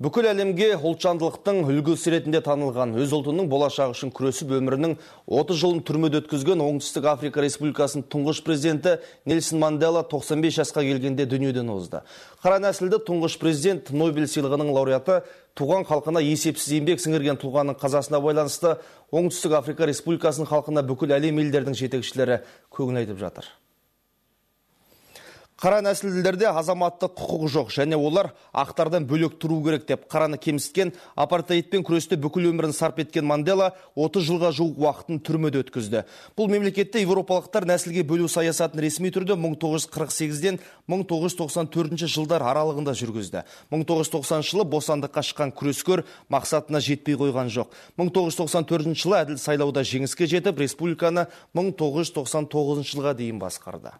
бүкіл әлемге ұлтжандылықтың үлгісі ретінде танылған өз ұлтының болашағы үшін күресіп өмірінің 30 жылын түрмеде өткізген оңтүстік африка республикасының тұңғыш президенті нельсон мандела 95 жасқа келгенде дүниеден озды қара нәсілді тұңғыш президент нобель сыйлығының лауреаты туған халқына есепсіз еңбек сіңірген тұлғаның қазасына байланысты оңтүстік африка республикасының халқына бүкіл әлем елдерінің жетекшілері көңіл айтып жатыр қара нәсілділерде азаматтық құқық жоқ және олар ақтардан бөлек тұру керек деп қараны кемсіткен апартеидпен күресте бүкіл өмірін сарп еткен мандела 30 жылға жуық уақытын түрмеде өткізді бұл мемлекетте еуропалықтар нәсілге бөлу саясатын ресми түрде 1948-ден 1994 жылдар аралығында жүргізді 1990 жылы босандыққа шыққан күрескер мақсатына жетпей қойған жоқ 1994 жылы әділ сайлауда жеңіске жетіп республиканы 1999 жылға дейін басқарды